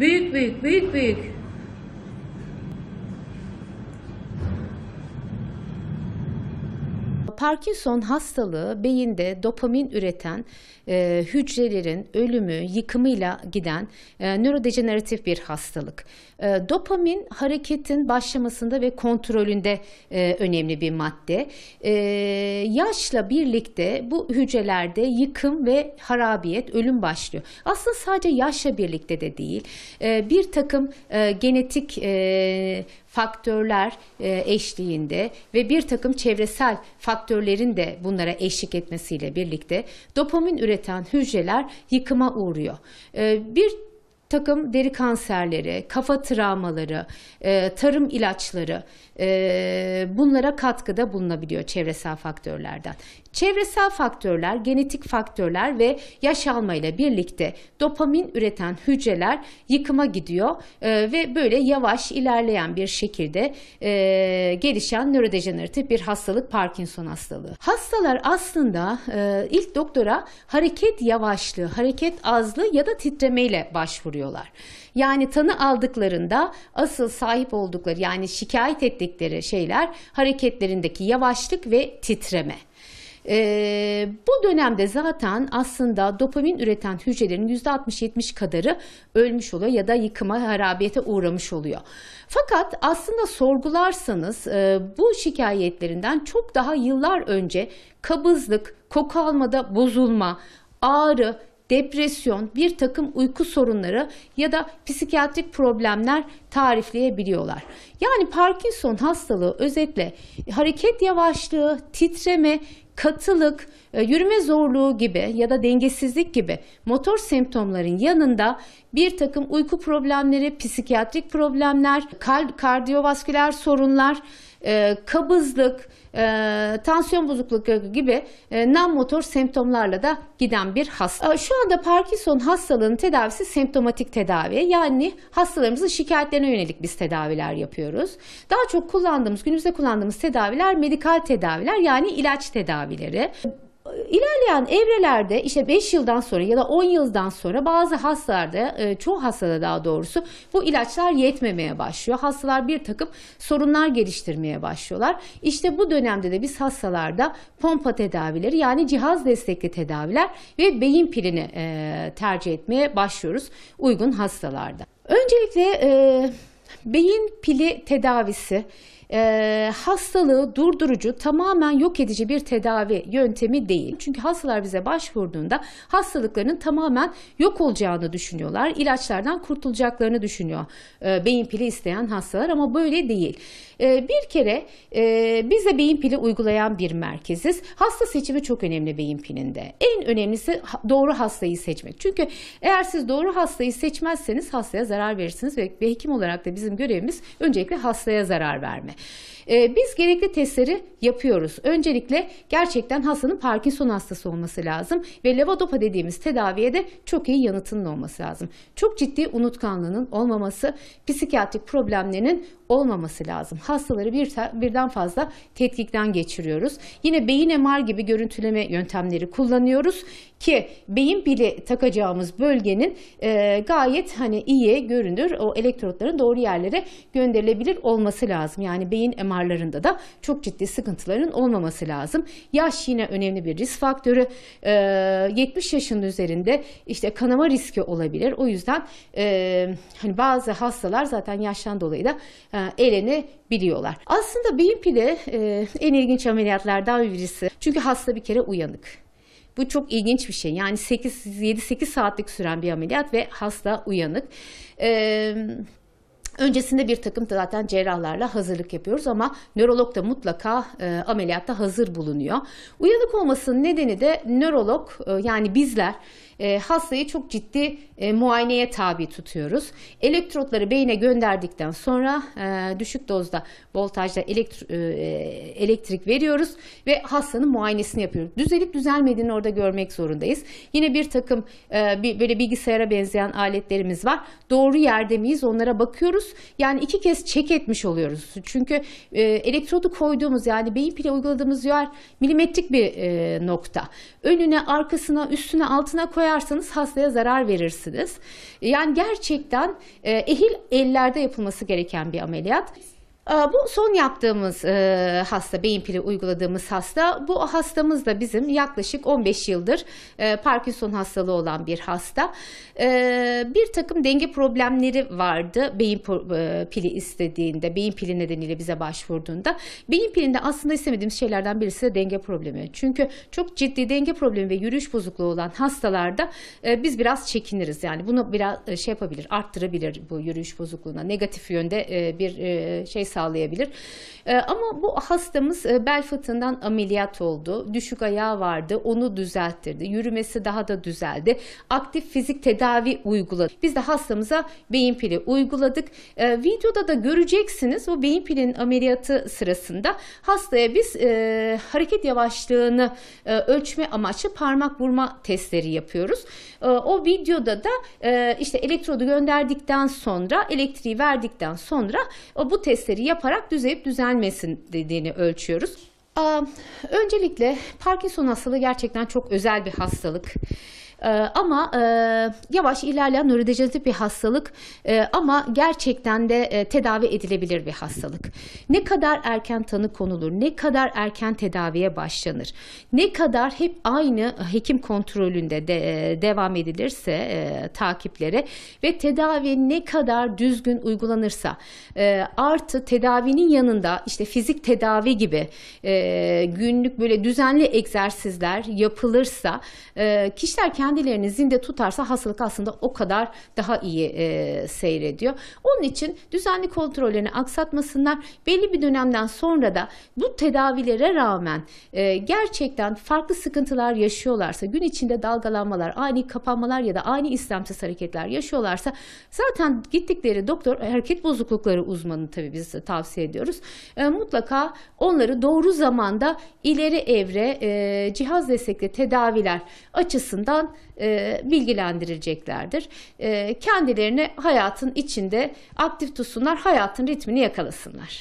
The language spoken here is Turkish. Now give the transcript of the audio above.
Büyük büyük büyük büyük. Parkinson hastalığı beyinde dopamin üreten e, hücrelerin ölümü, yıkımıyla giden e, nörodejeneratif bir hastalık. E, dopamin hareketin başlamasında ve kontrolünde e, önemli bir madde. E, yaşla birlikte bu hücrelerde yıkım ve harabiyet, ölüm başlıyor. Aslında sadece yaşla birlikte de değil, e, bir takım e, genetik e, faktörler e, eşliğinde ve bir takım çevresel faktörlerin de bunlara eşlik etmesiyle birlikte dopamin üreten hücreler yıkıma uğruyor. E, bir takım deri kanserleri, kafa travmaları, e, tarım ilaçları e, bunlara katkıda bulunabiliyor çevresel faktörlerden. Çevresel faktörler, genetik faktörler ve yaş almayla birlikte dopamin üreten hücreler yıkıma gidiyor e, ve böyle yavaş ilerleyen bir şekilde e, gelişen nörodejeneratif bir hastalık Parkinson hastalığı. Hastalar aslında e, ilk doktora hareket yavaşlığı, hareket azlığı ya da titremeyle başvuruyor uğruyorlar. Yani tanı aldıklarında asıl sahip oldukları yani şikayet ettikleri şeyler hareketlerindeki yavaşlık ve titreme. Ee, bu dönemde zaten aslında dopamin üreten hücrelerin %60-70 kadarı ölmüş oluyor ya da yıkıma, harabiyete uğramış oluyor. Fakat aslında sorgularsanız e, bu şikayetlerinden çok daha yıllar önce kabızlık, koku almada bozulma, ağrı, depresyon, bir takım uyku sorunları ya da psikiyatrik problemler tarifleyebiliyorlar. Yani Parkinson hastalığı özetle hareket yavaşlığı, titreme, katılık, e, yürüme zorluğu gibi ya da dengesizlik gibi motor semptomların yanında bir takım uyku problemleri, psikiyatrik problemler, kardiyovasküler sorunlar, e, kabızlık, e, tansiyon bozukluğu gibi e, non motor semptomlarla da giden bir hasta. E, şu anda Parkinson hastalığının tedavisi semptomatik tedavi. Yani hastalarımızın şikayetlerine yönelik biz tedaviler yapıyoruz. Daha çok kullandığımız, günümüzde kullandığımız tedaviler medikal tedaviler yani ilaç tedavileri ilerleyen evrelerde işte 5 yıldan sonra ya da 10 yıldan sonra bazı hastalarda e, çoğu hastada daha doğrusu bu ilaçlar yetmemeye başlıyor. Hastalar bir takım sorunlar geliştirmeye başlıyorlar. İşte bu dönemde de biz hastalarda pompa tedavileri yani cihaz destekli tedaviler ve beyin pilini e, tercih etmeye başlıyoruz uygun hastalarda. Öncelikle e, beyin pili tedavisi e, hastalığı durdurucu, tamamen yok edici bir tedavi yöntemi değil. Çünkü hastalar bize başvurduğunda hastalıklarının tamamen yok olacağını düşünüyorlar. İlaçlardan kurtulacaklarını düşünüyor e, beyin pili isteyen hastalar ama böyle değil. E, bir kere e, biz de beyin pili uygulayan bir merkeziz. Hasta seçimi çok önemli beyin pilinde. En önemlisi doğru hastayı seçmek. Çünkü eğer siz doğru hastayı seçmezseniz hastaya zarar verirsiniz ve, ve hekim olarak da bizim görevimiz öncelikle hastaya zarar verme. E, biz gerekli testleri yapıyoruz. Öncelikle gerçekten hastanın Parkinson hastası olması lazım ve levodopa dediğimiz tedaviye de çok iyi yanıtının olması lazım. Çok ciddi unutkanlığının olmaması, psikiyatrik problemlerinin olmaması lazım. Hastaları bir birden fazla tetkikten geçiriyoruz. Yine beyin MR gibi görüntüleme yöntemleri kullanıyoruz ki beyin bile takacağımız bölgenin e, gayet hani iyi görünür o elektrotların doğru yerlere gönderilebilir olması lazım. Yani yani beyin MR'larında da çok ciddi sıkıntıların olmaması lazım. Yaş yine önemli bir risk faktörü. E, ee, 70 yaşın üzerinde işte kanama riski olabilir. O yüzden e, hani bazı hastalar zaten yaştan dolayı da e, biliyorlar Aslında beyin pili e, en ilginç ameliyatlardan birisi. Çünkü hasta bir kere uyanık. Bu çok ilginç bir şey. Yani 7-8 saatlik süren bir ameliyat ve hasta uyanık. Eee Öncesinde bir takım da zaten cerrahlarla hazırlık yapıyoruz ama nörolog da mutlaka e, ameliyatta hazır bulunuyor. Uyanık olmasının nedeni de nörolog e, yani bizler e, hastayı çok ciddi e, muayeneye tabi tutuyoruz. Elektrotları beyine gönderdikten sonra e, düşük dozda voltajda elektri, e, elektrik veriyoruz ve hastanın muayenesini yapıyoruz. Düzelip düzelmediğini orada görmek zorundayız. Yine bir takım e, bir, böyle bilgisayara benzeyen aletlerimiz var. Doğru yerde miyiz onlara bakıyoruz oluyoruz. Yani iki kez çek etmiş oluyoruz. Çünkü e, elektrodu koyduğumuz yani beyin pile uyguladığımız yer milimetrik bir e, nokta. Önüne, arkasına, üstüne, altına koyarsanız hastaya zarar verirsiniz. Yani gerçekten e, ehil ellerde yapılması gereken bir ameliyat. Ee, bu son yaptığımız e, hasta, beyin pili uyguladığımız hasta. Bu hastamız da bizim yaklaşık 15 yıldır e, Parkinson hastalığı olan bir hasta. E, bir takım denge problemleri vardı beyin pili istediğinde, beyin pili nedeniyle bize başvurduğunda. Beyin pilinde aslında istemediğimiz şeylerden birisi de denge problemi. Çünkü çok ciddi denge problemi ve yürüyüş bozukluğu olan hastalarda biz biraz çekiniriz. Yani bunu biraz şey yapabilir, arttırabilir bu yürüyüş bozukluğuna. Negatif yönde bir şey sağlayabilir. Ee, ama bu hastamız e, bel fıtığından ameliyat oldu. Düşük ayağı vardı. Onu düzelttirdi. Yürümesi daha da düzeldi. Aktif fizik tedavi uyguladık. Biz de hastamıza beyin pili uyguladık. Ee, videoda da göreceksiniz o beyin pilinin ameliyatı sırasında hastaya biz e, hareket yavaşlığını e, ölçme amaçlı parmak vurma testleri yapıyoruz. E, o videoda da e, işte elektrodu gönderdikten sonra elektriği verdikten sonra e, bu testleri yaparak düzeyip düzelmesin dediğini ölçüyoruz. Öncelikle Parkinson hastalığı gerçekten çok özel bir hastalık. Ee, ama e, yavaş ilerleyen nörodejeneratif bir hastalık e, ama gerçekten de e, tedavi edilebilir bir hastalık. Ne kadar erken tanı konulur, ne kadar erken tedaviye başlanır, ne kadar hep aynı hekim kontrolünde de, e, devam edilirse e, takiplere ve tedavi ne kadar düzgün uygulanırsa e, artı tedavinin yanında işte fizik tedavi gibi e, günlük böyle düzenli egzersizler yapılırsa e, kişiler kendilerini zinde tutarsa hastalık aslında o kadar daha iyi e, seyrediyor. Onun için düzenli kontrollerini aksatmasınlar. Belli bir dönemden sonra da bu tedavilere rağmen e, gerçekten farklı sıkıntılar yaşıyorlarsa gün içinde dalgalanmalar, ani kapanmalar ya da ani istemsiz hareketler yaşıyorlarsa zaten gittikleri doktor hareket bozuklukları uzmanı tabii biz tavsiye ediyoruz. E, mutlaka onları doğru zaman zamanda ileri evre e, cihaz destekli tedaviler açısından e, bilgilendirileceklerdir. E, kendilerini hayatın içinde aktif tutsunlar, hayatın ritmini yakalasınlar.